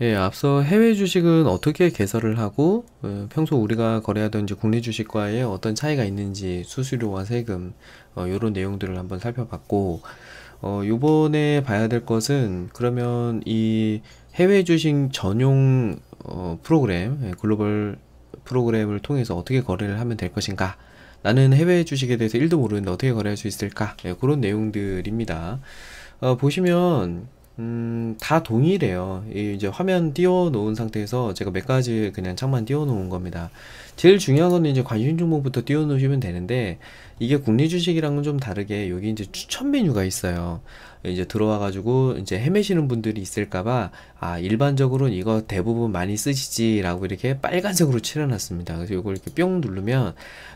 예, 앞서 해외 주식은 어떻게 개설을 하고 어, 평소 우리가 거래하던 이제 국내 주식과의 어떤 차이가 있는지 수수료와 세금 어, 이런 내용들을 한번 살펴봤고 어, 요번에 봐야 될 것은 그러면 이 해외 주식 전용 어, 프로그램 예, 글로벌 프로그램을 통해서 어떻게 거래를 하면 될 것인가 나는 해외 주식에 대해서 1도 모르는데 어떻게 거래할 수 있을까 예, 그런 내용들입니다 어, 보시면 음, 다 동일해요. 이제 화면 띄워놓은 상태에서 제가 몇 가지 그냥 창만 띄워놓은 겁니다. 제일 중요한 건 이제 관심 종목부터 띄워놓으시면 되는데, 이게 국내 주식이랑은 좀 다르게 여기 이제 추천 메뉴가 있어요. 이제 들어와 가지고 이제 헤매시는 분들이 있을까봐 아 일반적으로는 이거 대부분 많이 쓰시지 라고 이렇게 빨간색으로 칠해놨습니다 그래서 이걸 이렇게 뿅 누르면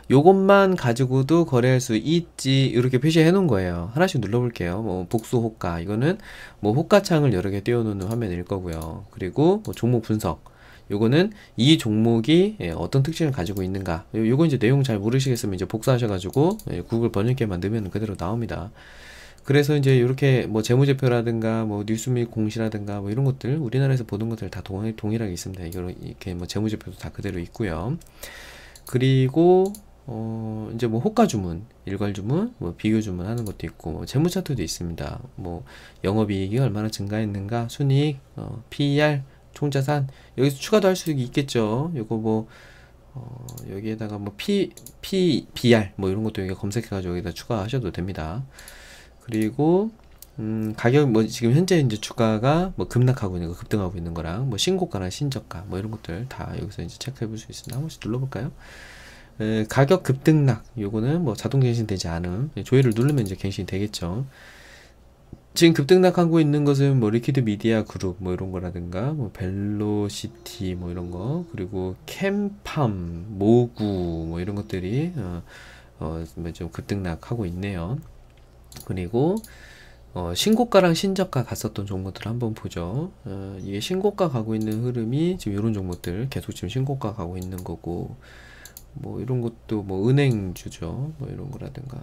이것만 가지고도 거래할 수 있지 이렇게 표시해 놓은 거예요 하나씩 눌러 볼게요 뭐 복수 호가 이거는 뭐 호가창을 여러 개 띄워 놓는 화면일 거고요 그리고 뭐 종목 분석 요거는 이 종목이 예, 어떤 특징을 가지고 있는가 요거 이제 내용 잘 모르시겠으면 이제 복사하셔가지고 예, 구글 번역기에 만들면 그대로 나옵니다 그래서 이제 이렇게 뭐 재무제표라든가 뭐 뉴스 및 공시라든가 뭐 이런 것들 우리나라에서 보는 것들 다 동일, 동일하게 있습니다. 이렇게 뭐 재무제표도 다 그대로 있고요. 그리고 어 이제 뭐 호가 주문, 일괄 주문, 뭐 비교 주문 하는 것도 있고 뭐 재무 차트도 있습니다. 뭐 영업이익이 얼마나 증가했는가, 순이익, 어, PER, 총자산 여기서 추가도 할 수 있겠죠. 요거 뭐 어, 여기에다가 뭐 P, P, BR e 뭐 이런 것도 여기 검색해가지고 여기다 추가하셔도 됩니다. 그리고 음, 가격 뭐 지금 현재 이제 주가가 뭐 급락하고 있는 거 급등하고 있는 거랑 뭐 신고가나 신저가 뭐 이런 것들 다 여기서 이제 체크해 볼 수 있습니다. 한 번씩 눌러볼까요? 에, 가격 급등락 요거는 뭐 자동 갱신 되지 않음 예, 조회를 누르면 이제 갱신이 되겠죠. 지금 급등락하고 있는 것은 뭐 리퀴드 미디어 그룹 뭐 이런 거라든가 뭐 벨로시티 뭐 이런 거 그리고 캠팜 모구 뭐 이런 것들이 어좀 어, 어 급등락하고 있네요. 그리고 어, 신고가랑 신저가 갔었던 종목들 한번 보죠. 어, 이게 신고가 가고 있는 흐름이 지금 이런 종목들 계속 지금 신고가 가고 있는 거고 뭐 이런 것도 뭐 은행주죠. 뭐 이런 거라든가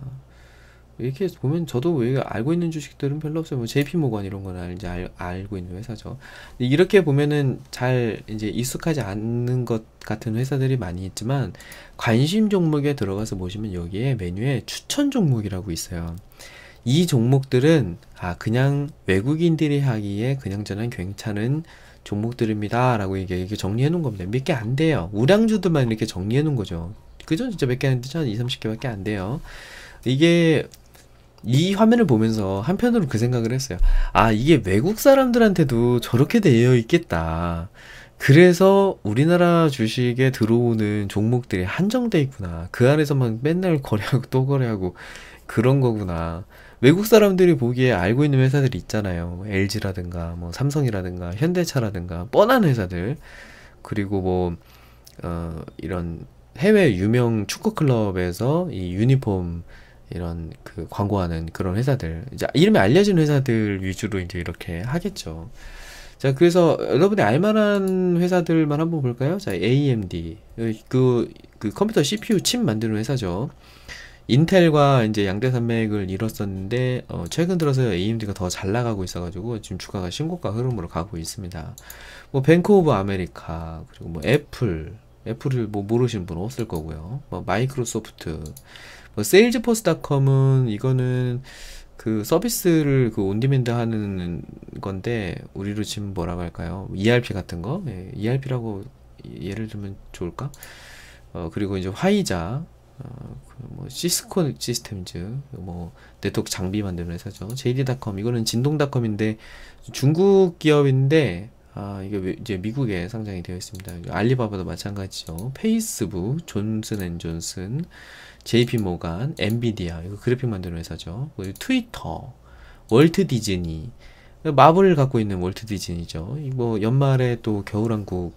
이렇게 보면 저도 왜 알고 있는 주식들은 별로 없어요. 뭐 JP 모건 이런 건 알지 알, 알고 있는 회사죠. 이렇게 보면은 잘 이제 익숙하지 않는 것 같은 회사들이 많이 있지만 관심 종목에 들어가서 보시면 여기에 메뉴에 추천 종목이라고 있어요. 이 종목들은 아 그냥 외국인들이 하기에 그냥저는 괜찮은 종목들입니다 라고 이게 정리해 놓은 겁니다 몇 개 안 돼요 우량주들만 이렇게 정리해 놓은 거죠 그전 진짜 몇개안 되죠 한 2, 30개 밖에 안 돼요 이게 이 화면을 보면서 한편으로 그 생각을 했어요 아 이게 외국 사람들한테도 저렇게 되어 있겠다 그래서 우리나라 주식에 들어오는 종목들이 한정돼 있구나 그 안에서만 맨날 거래하고 또 거래하고 그런 거구나. 외국 사람들이 보기에 알고 있는 회사들 있잖아요. LG라든가 뭐 삼성이라든가 현대차라든가 뻔한 회사들. 그리고 뭐 어, 이런 해외 유명 축구 클럽에서 이 유니폼 이런 그 광고하는 그런 회사들 이제 이름이 알려진 회사들 위주로 이제 이렇게 하겠죠. 자 그래서 여러분이 알만한 회사들만 한번 볼까요? 자 AMD 그, 그 컴퓨터 CPU 칩 만드는 회사죠. 인텔과 이제 양대 산맥을 이뤘었는데 어 최근 들어서 AMD가 더 잘 나가고 있어가지고 지금 주가가 신고가 흐름으로 가고 있습니다. 뭐 뱅크 오브 아메리카 그리고 뭐 애플 애플을 뭐 모르시는 분 없을 거고요. 뭐 마이크로소프트 뭐 세일즈포스닷컴은 이거는 그 서비스를 그 온디맨드 하는 건데 우리로 지금 뭐라고 할까요? ERP 같은 거 예, ERP라고 예를 들면 좋을까? 어 그리고 이제 화이자 어, 그뭐 시스코 시스템즈 뭐 네트워크 장비 만드는 회사죠. JD.com 이거는 진동닷컴인데 중국 기업인데 아, 이게 이제 미국에 상장이 되어 있습니다. 알리바바도 마찬가지죠. 페이스북, 존슨앤존슨, JP 모간, 엔비디아 이거 그래픽 만드는 회사죠. 트위터, 월트 디즈니, 마블을 갖고 있는 월트 디즈니죠. 이뭐 연말에 또 겨울왕국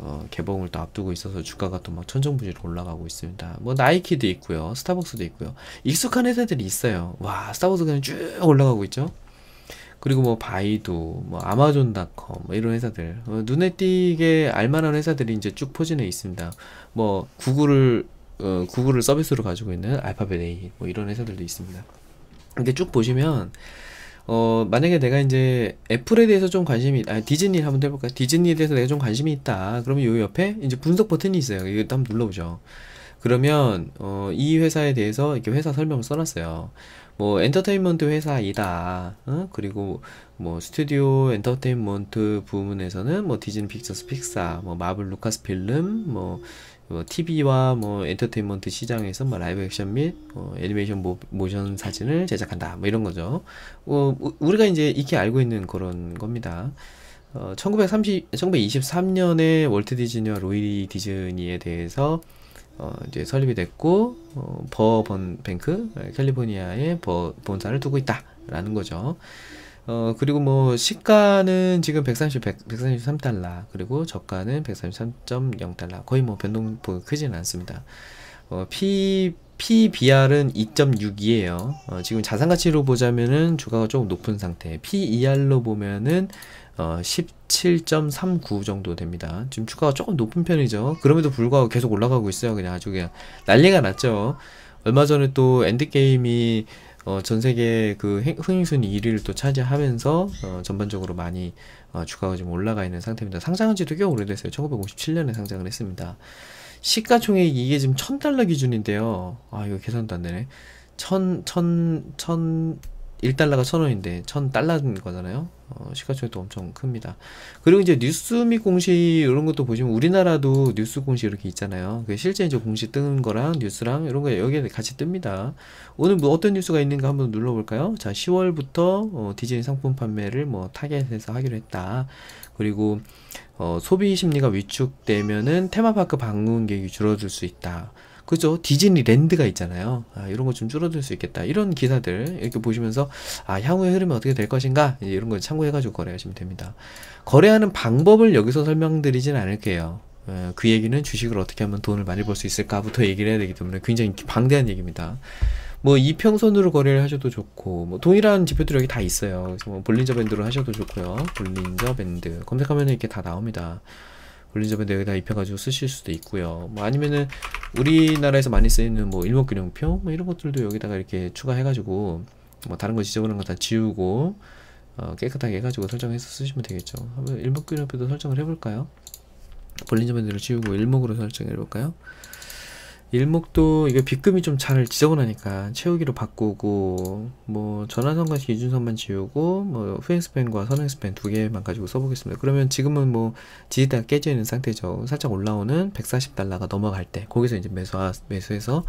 어, 개봉을 또 앞두고 있어서 주가가 또 막 천정부지로 올라가고 있습니다. 뭐 나이키도 있고요, 스타벅스도 있고요. 익숙한 회사들이 있어요. 와, 스타벅스 그냥 쭉 올라가고 있죠. 그리고 뭐 바이두, 뭐 아마존닷컴 뭐 이런 회사들 어, 눈에 띄게 알만한 회사들이 이제 쭉 포진해 있습니다. 뭐 구글을 어, 구글을 서비스로 가지고 있는 알파벳 A 뭐 이런 회사들도 있습니다. 근데 쭉 보시면 어, 만약에 내가 이제 애플에 대해서 좀 관심이, 아, 디즈니 한번 해볼까요? 디즈니에 대해서 내가 좀 관심이 있다. 그러면 요 옆에 이제 분석 버튼이 있어요. 이것 한번 눌러보죠. 그러면, 어, 이 회사에 대해서 이렇게 회사 설명 써놨어요. 뭐, 엔터테인먼트 회사이다. 어? 그리고 뭐, 스튜디오 엔터테인먼트 부문에서는 뭐, 디즈니 픽처스 픽사, 뭐, 마블 루카스 필름, 뭐, 뭐 TV와 뭐 엔터테인먼트 시장에서 뭐 라이브 액션 및 어, 애니메이션 모, 모션 사진을 제작한다 뭐 이런 거죠. 어, 우리가 이제 익히 알고 있는 그런 겁니다. 어, 1930, 1923년에 월트 디즈니와 로이 디즈니에 대해서 어, 이제 설립이 됐고 어, 버번 뱅크 어, 캘리포니아에 버 본사를 두고 있다라는 거죠. 어, 그리고 뭐, 시가는 지금 130, 100, 133달러, 그리고 저가는 133.0달러. 거의 뭐 변동폭이 크지는 않습니다. 어, P, PBR은 2.6이에요. 어, 지금 자산가치로 보자면은 주가가 조금 높은 상태. PER로 보면은 어, 17.39 정도 됩니다. 지금 주가가 조금 높은 편이죠. 그럼에도 불구하고 계속 올라가고 있어요. 그냥 아주 그냥 난리가 났죠. 얼마 전에 또 엔드게임이 어, 전 세계 그 흥행순위 1위를 또 차지하면서 어, 전반적으로 많이 어, 주가가 지 올라가 있는 상태입니다. 상장한 지도 꽤 오래됐어요. 1957년에 상장을 했습니다. 시가총액 이게 지금 1000달러 기준인데요. 아, 이거 계산도 안 되네. 1000, 1000, 1000, 1달러가 1 0 0 0원인데1 0 0 0달러인 거잖아요. 어, 시가총액도 엄청 큽니다. 그리고 이제 뉴스 및 공시 이런 것도 보시면 우리나라도 뉴스 공시 이렇게 있잖아요. 실제 이제 공시 뜨는 거랑 뉴스랑 이런 거 여기에 같이 뜹니다. 오늘 뭐 어떤 뉴스가 있는가 한번 눌러볼까요? 자, 10월부터 어, 디즈니 상품 판매를 뭐타겟에서 하기로 했다. 그리고 어, 소비 심리가 위축되면은 테마파크 방문 객이 줄어들 수 있다. 그죠? 디즈니랜드가 있잖아요. 아, 이런 거 좀 줄어들 수 있겠다. 이런 기사들 이렇게 보시면서 아, 향후의 흐름이 어떻게 될 것인가? 이런 제이걸 참고해가지고 거래하시면 됩니다. 거래하는 방법을 여기서 설명드리진 않을게요. 어, 그 얘기는 주식을 어떻게 하면 돈을 많이 벌 수 있을까부터 얘기를 해야 되기 때문에 굉장히 방대한 얘기입니다. 뭐 이평선으로 거래를 하셔도 좋고 뭐 동일한 지표들이 여기 다 있어요. 그래서 뭐 볼린저 밴드로 하셔도 좋고요. 볼린저 밴드 검색하면 이렇게 다 나옵니다. 분리 점에 여기다 입혀가지고 쓰실 수도 있고요. 뭐 아니면은 우리나라에서 많이 쓰이는 뭐 일목균형표 뭐 이런 것들도 여기다가 이렇게 추가해가지고 뭐 다른 거 지저분한 거 다 지우고 어, 깨끗하게 해가지고 설정해서 쓰시면 되겠죠. 한번 일목균형표도 설정을 해볼까요? 볼린 점에 드를 지우고 일목으로 설정해볼까요? 일목도 이거 빗금이 좀 잘 지저분하니까 채우기로 바꾸고 뭐전환선과식준선만 지우고 뭐 후행스팬과 선행스팬 두 개만 가지고 써보겠습니다. 그러면 지금은 뭐 지지대가 깨져 있는 상태죠. 살짝 올라오는 140달러가 넘어갈 때 거기서 이제 매수 매수해서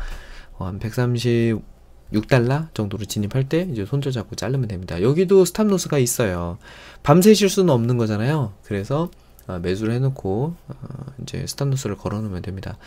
어, 한 136달러 정도로 진입할 때 이제 손절 잡고 자르면 됩니다. 여기도 스탑노스가 있어요. 밤새실 수는 없는 거잖아요. 그래서 어, 매수를 해놓고 어, 이제 스탑노스를 걸어놓으면 됩니다.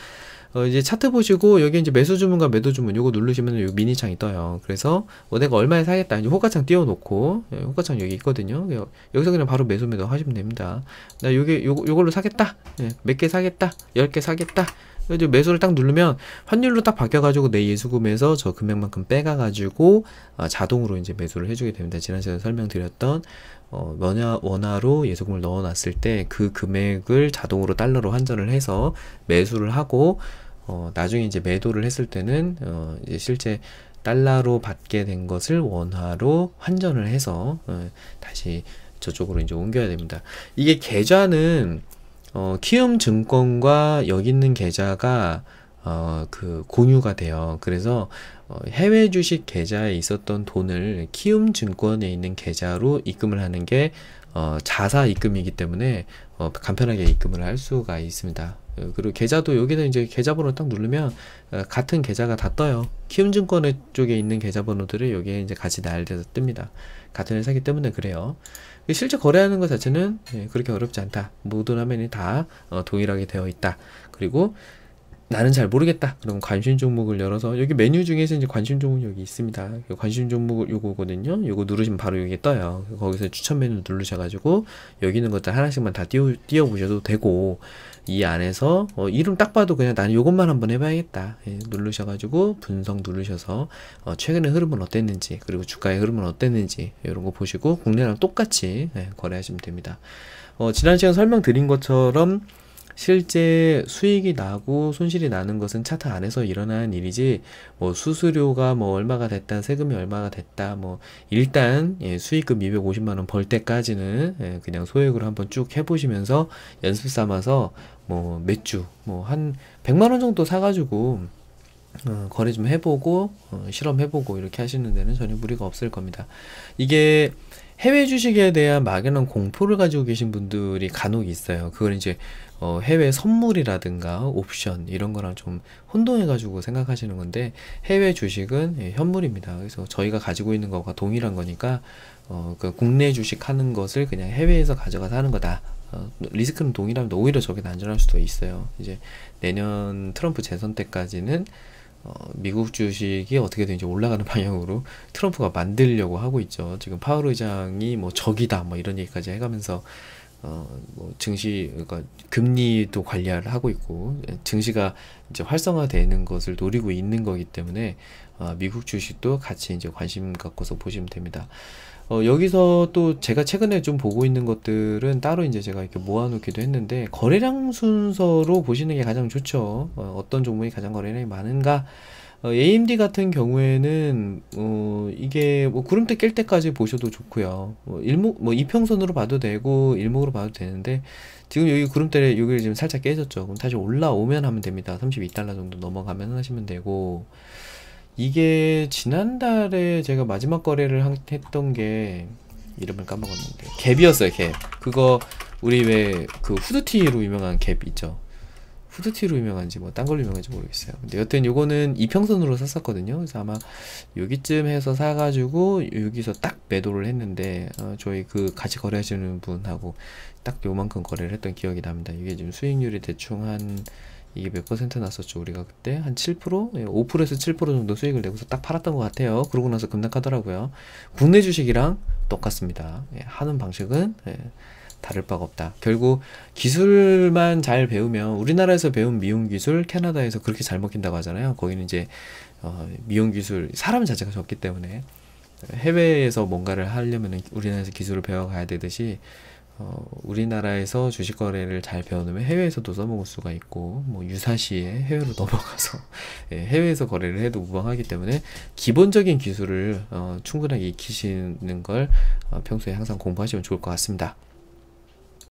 어 이제 차트 보시고 여기 이제 매수 주문과 매도 주문 요거 누르시면 요 미니 창이 떠요. 그래서 어 내가 얼마에 사겠다. 이제 호가창 띄워놓고 예, 호가창 여기 있거든요. 여기서 그냥 바로 매수 매도 하시면 됩니다. 나 요게 요, 요걸로 사겠다. 예, 몇개 사겠다. 열 개 사겠다. 이제 매수를 딱 누르면 환율로 딱 바뀌어가지고 내 예수금에서 저 금액만큼 빼가가지고 아, 자동으로 이제 매수를 해주게 됩니다. 지난 시간에 설명드렸던 어, 원화, 원화로 예수금을 넣어놨을 때 그 금액을 자동으로 달러로 환전을 해서 매수를 하고 어, 나중에 이제 매도를 했을 때는 어, 이제 실제 달러로 받게 된 것을 원화로 환전을 해서 어, 다시 저쪽으로 이제 옮겨야 됩니다. 이게 계좌는 어, 키움 증권과 여기 있는 계좌가 어, 그 공유가 돼요. 그래서 어, 해외 주식 계좌에 있었던 돈을 키움 증권에 있는 계좌로 입금을 하는 게 어, 자사 입금이기 때문에 어, 간편하게 입금을 할 수가 있습니다. 어, 그리고 계좌도 여기는 이제 계좌번호 딱 누르면 어, 같은 계좌가 다 떠요. 키움증권 쪽에 있는 계좌번호들을 여기에 이제 같이 나열돼서 뜹니다. 같은 회사기 때문에 그래요. 그 실제 거래하는 것 자체는 예, 그렇게 어렵지 않다. 모든 화면이 다 어, 동일하게 되어 있다. 그리고 나는 잘 모르겠다. 그럼 관심 종목을 열어서 여기 메뉴 중에서 이제 관심 종목 여기 있습니다. 관심 종목 요거거든요. 요거 누르시면 바로 여기 떠요. 거기서 추천 메뉴 누르셔가지고 여기 있는 것들 하나씩만 다 띄워 띄워 보셔도 되고 이 안에서 어, 이름 딱 봐도 그냥 나는 요것만 한번 해봐야겠다. 예, 누르셔가지고 분석 누르셔서 어, 최근에 흐름은 어땠는지 그리고 주가의 흐름은 어땠는지 이런 거 보시고 국내랑 똑같이 예, 거래하시면 됩니다. 어, 지난 시간 설명드린 것처럼 실제 수익이 나고 손실이 나는 것은 차트 안에서 일어나는 일이지 뭐 수수료가 뭐 얼마가 됐다 세금이 얼마가 됐다 뭐 일단 예, 수익금 250만원 벌 때까지는 예, 그냥 소액으로 한번 쭉 해보시면서 연습 삼아서 뭐 몇 주 뭐 한 100만원 정도 사가지고 어, 거래 좀 해보고 어, 실험해보고 이렇게 하시는 데는 전혀 무리가 없을 겁니다 이게 해외 주식에 대한 막연한 공포를 가지고 계신 분들이 간혹 있어요. 그걸 이제 어, 해외 선물이라든가 옵션 이런 거랑 좀 혼동해 가지고 생각하시는 건데 해외 주식은 예, 현물입니다. 그래서 저희가 가지고 있는 거가 동일한 거니까 어, 그 국내 주식 하는 것을 그냥 해외에서 가져가서 하는 거다. 어, 리스크는 동일합니다. 오히려 저게 안전할 수도 있어요. 이제 내년 트럼프 재선 때까지는 어, 미국 주식이 어떻게든 이제 올라가는 방향으로 트럼프가 만들려고 하고 있죠. 지금 파월 의장이 뭐 적이다 뭐 이런 얘기까지 해가면서 어, 뭐 증시 그러니까 금리도 관리를 하고 있고 예, 증시가 이제 활성화되는 것을 노리고 있는 거기 때문에 어, 미국 주식도 같이 이제 관심 갖고서 보시면 됩니다. 어, 여기서 또 제가 최근에 좀 보고 있는 것들은 따로 이제 제가 이렇게 모아놓기도 했는데 거래량 순서로 보시는 게 가장 좋죠. 어, 떤 종목이 가장 거래량이 많은가? 어, AMD 같은 경우에는 어, 이게 뭐 구름대 깰 때까지 보셔도 좋고요. 뭐 일목 뭐 이평선으로 봐도 되고 일목으로 봐도 되는데 지금 여기 구름대 여기 지금 살짝 깨졌죠. 그럼 다시 올라오면 하면 됩니다. 32달러 정도 넘어가면 하시면 되고. 이게 지난달에 제가 마지막 거래를 한, 했던 게 이름을 까먹었는데 갭이었어요 갭 그거 우리 왜 그 후드티로 유명한 갭 있죠 후드티로 유명한지 뭐 딴 걸로 유명한지 모르겠어요 근데 여튼 요거는 이평선으로 샀었거든요 그래서 아마 여기쯤 해서 사가지고 여기서 딱 매도를 했는데 어, 저희 그 같이 거래하시는 분하고 딱 요만큼 거래를 했던 기억이 납니다 이게 지금 수익률이 대충 한 이게 몇 퍼센트 났었죠 우리가 그때 한 7%? 5%에서 7% 정도 수익을 내고서 딱 팔았던 것 같아요 그러고 나서 급락하더라고요 국내 주식이랑 똑같습니다 예, 하는 방식은 예, 다를 바가 없다 결국 기술만 잘 배우면 우리나라에서 배운 미용 기술 캐나다에서 그렇게 잘 먹힌다고 하잖아요 거기는 이제 어, 미용 기술 사람 자체가 적기 때문에 해외에서 뭔가를 하려면 우리나라에서 기술을 배워가야 되듯이 어, 우리나라에서 주식 거래를 잘 배워놓으면 해외에서도 써먹을 수가 있고 뭐 유사시에 해외로 넘어가서 예, 해외에서 거래를 해도 무방하기 때문에 기본적인 기술을 어, 충분하게 익히시는 걸 어, 평소에 항상 공부하시면 좋을 것 같습니다.